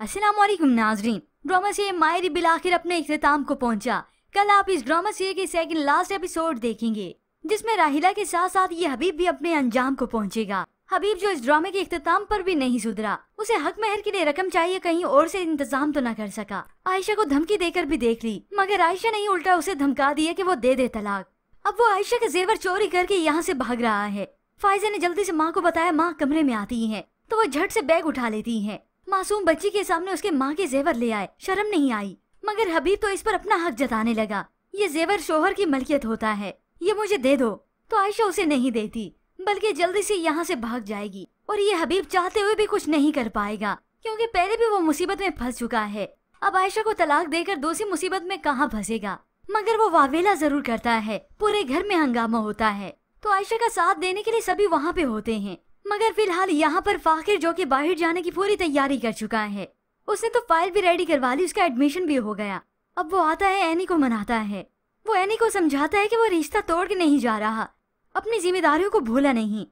असलम नाजरीन ड्रामा से माहिर बिल आखिर अपने अख्ताम को पहुंचा कल आप इस ड्रामा से के सेकंड लास्ट एपिसोड देखेंगे जिसमें राहिला के साथ साथ ये हबीब भी अपने अंजाम को पहुंचेगा हबीब जो इस ड्रामे के अख्ताम पर भी नहीं सुधरा उसे हक महर के लिए रकम चाहिए कहीं और से इंतजाम तो न कर सका आयशा को धमकी देकर भी देख ली मगर आयशा नहीं उल्टा उसे धमका दिया की वो दे दे तलाक अब वो आयशा का जेवर चोरी करके यहाँ से भाग रहा है फायजा ने जल्दी से माँ को बताया माँ कमरे में आती है तो वो झट से बैग उठा लेती है मासूम बच्ची के सामने उसके माँ के जेवर ले आए शर्म नहीं आई मगर हबीब तो इस पर अपना हक जताने लगा ये जेवर शोहर की मलकियत होता है ये मुझे दे दो तो आयशा उसे नहीं देती बल्कि जल्दी से यहाँ से भाग जाएगी और ये हबीब चाहते हुए भी कुछ नहीं कर पाएगा क्योंकि पहले भी वो मुसीबत में फंस चुका है अब आयशा को तलाक देकर दूसरी मुसीबत में कहाँ फंसेगा मगर वो वावेला जरूर करता है पूरे घर में हंगामा होता है तो आयशा का साथ देने के लिए सभी वहाँ पे होते हैं मगर फिलहाल यहाँ पर फाखिर जो कि बाहर जाने की पूरी तैयारी कर चुका है उसने तो फाइल भी रेडी करवा ली उसका एडमिशन भी हो गया अब वो आता है एनी को मनाता है वो एनी को समझाता है कि वो रिश्ता तोड़ के नहीं जा रहा अपनी जिम्मेदारियों को भूला नहीं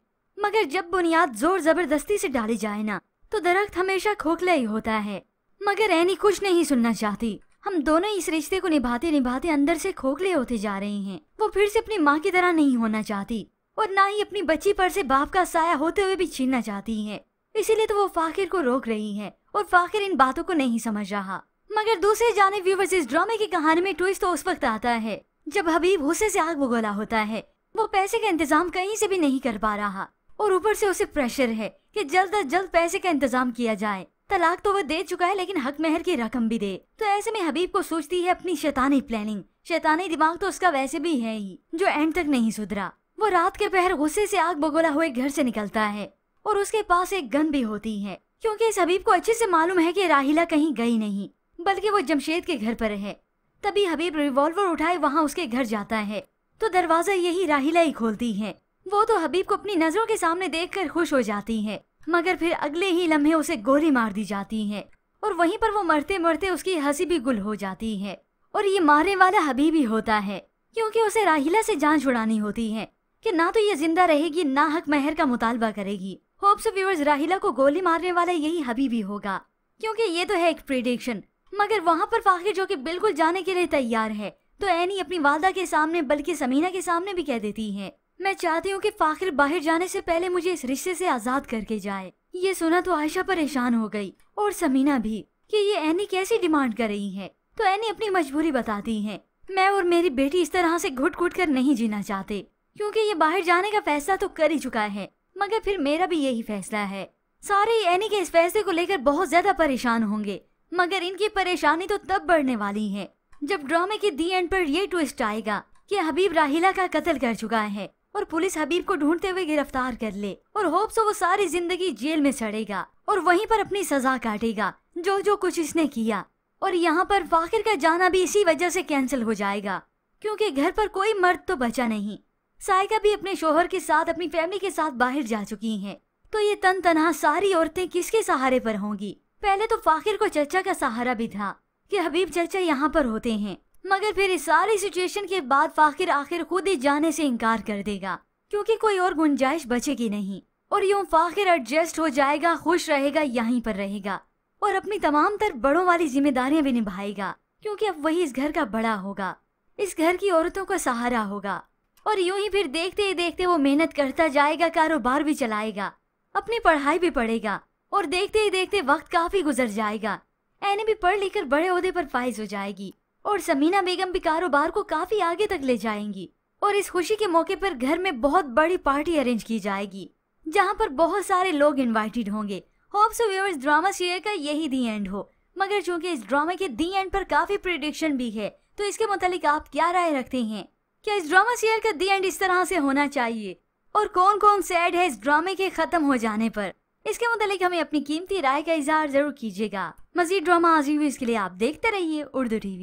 मगर जब बुनियाद जोर जबरदस्ती से डाली जाए ना तो दरख्त हमेशा खोखला ही होता है मगर एनी कुछ नहीं सुनना चाहती हम दोनों इस रिश्ते को निभाते निभाते अंदर से खोखले होते जा रहे हैं वो फिर से अपनी माँ की तरह नहीं होना चाहती और ना ही अपनी बच्ची पर से बाप का साया होते हुए भी छीनना चाहती हैं। इसीलिए तो वो फाखिर को रोक रही हैं और फाखिर इन बातों को नहीं समझ रहा मगर दूसरे जाने व्यूवर्स इस ड्रामे की कहानी में ट्विस्ट तो उस वक्त आता है जब हबीब गुस्से से आग बुगोला होता है वो पैसे का इंतजाम कहीं से भी नहीं कर पा रहा और ऊपर से उसे प्रेशर है कि जल्द अज जल्द पैसे का इंतजाम किया जाए तलाक तो वो दे चुका है लेकिन हक मेहर की रकम भी दे तो ऐसे में हबीब को सोचती है अपनी शैतानी प्लानिंग शैतानी दिमाग तो उसका वैसे भी है ही जो एंड तक नहीं सुधरा वो रात के पहर गुस्से से आग बगोला हुए घर से निकलता है और उसके पास एक गन भी होती है क्योंकि इस हबीब को अच्छे से मालूम है कि राहिला कहीं गई नहीं बल्कि वो जमशेद के घर पर है तभी हबीब रिवॉल्वर उठाए वहाँ उसके घर जाता है तो दरवाजा यही राहिला ही खोलती है वो तो हबीब को अपनी नजरों के सामने देख खुश हो जाती है मगर फिर अगले ही लम्हे उसे गोली मार दी जाती है और वहीं पर वो मरते मरते उसकी हंसी भी गुल हो जाती है और ये मारने वाला हबीब ही होता है क्योंकि उसे राहिला से जान छुड़ानी होती है कि ना तो ये जिंदा रहेगी ना हक महर का मुतालबा करेगी होप्स व्यूअर्स राहिला को गोली मारने वाला यही भी होगा क्योंकि ये तो है एक प्रिडिक्शन मगर वहाँ पर फाखिर जो कि बिल्कुल जाने के लिए तैयार है तो एनी अपनी वालदा के सामने बल्कि समीना के सामने भी कह देती है मैं चाहती हूँ कि फाखिर बाहर जाने से पहले मुझे इस रिश्ते से आजाद करके जाए ये सुना तो आयशा परेशान हो गई और समीना भी कि ये एनी कैसी डिमांड कर रही है तो एनी अपनी मजबूरी बताती है मैं और मेरी बेटी इस तरह से घुट घुट कर नहीं जीना चाहते क्योंकि ये बाहर जाने का फैसला तो कर ही चुका है मगर फिर मेरा भी यही फैसला है सारे एनी के इस फैसले को लेकर बहुत ज्यादा परेशान होंगे मगर इनकी परेशानी तो तब बढ़ने वाली है जब ड्रामे के दी एंड पर ये ट्विस्ट आएगा कि हबीब राहिला का कत्ल कर चुका है और पुलिस हबीब को ढूंढते हुए गिरफ्तार कर ले और होप सो वो सारी जिंदगी जेल में सड़ेगा और वहीं पर अपनी सजा काटेगा जो जो कुछ इसने किया और यहाँ पर फाखिर का जाना भी इसी वजह से कैंसिल हो जाएगा क्योंकि घर पर कोई मर्द तो बचा नहीं सायका भी अपने शोहर के साथ अपनी फैमिली के साथ बाहर जा चुकी हैं। तो ये तन तनहा सारी औरतें किसके सहारे पर होंगी पहले तो फाखिर को चर्चा का सहारा भी था कि हबीब चर्चा यहाँ पर होते हैं मगर फिर इस सारी सिचुएशन के बाद फाखिर आखिर खुद ही जाने से इनकार कर देगा क्योंकि कोई और गुंजाइश बचेगी नहीं और यूँ फाखिर एडजस्ट हो जाएगा खुश रहेगा यहीं पर रहेगा और अपनी तमाम तर बड़ों वाली जिम्मेदारियां भी निभाएगा क्योंकि अब वही इस घर का बड़ा होगा इस घर की औरतों का सहारा होगा और यूं ही फिर देखते ही देखते वो मेहनत करता जाएगा कारोबार भी चलाएगा अपनी पढ़ाई भी पढ़ेगा और देखते ही देखते वक्त काफी गुजर जाएगा एने भी पढ़ लिख कर बड़े अहदे पर फाइज हो जाएगी और समीना बेगम भी कारोबार को काफी आगे तक ले जाएंगी और इस खुशी के मौके पर घर में बहुत बड़ी पार्टी अरेंज की जाएगी जहाँ पर बहुत सारे लोग इन्वाइटेड होंगे होप्स व्यूअर्स ड्रामा सीरियल का यही दी एंड हो मगर चूंकि इस ड्रामे के दी एंड पर काफी प्रिडिक्शन भी है तो इसके मुतालिक आप क्या राय रखते हैं क्या इस ड्रामा सीरियल का दी एंड इस तरह से होना चाहिए और कौन कौन सैड है इस ड्रामे के खत्म हो जाने पर इसके मुतालिक हमें अपनी कीमती राय का इजहार जरूर कीजिएगा मजीद ड्रामा रिव्यूज इसके लिए आप देखते रहिए उर्दू टीवी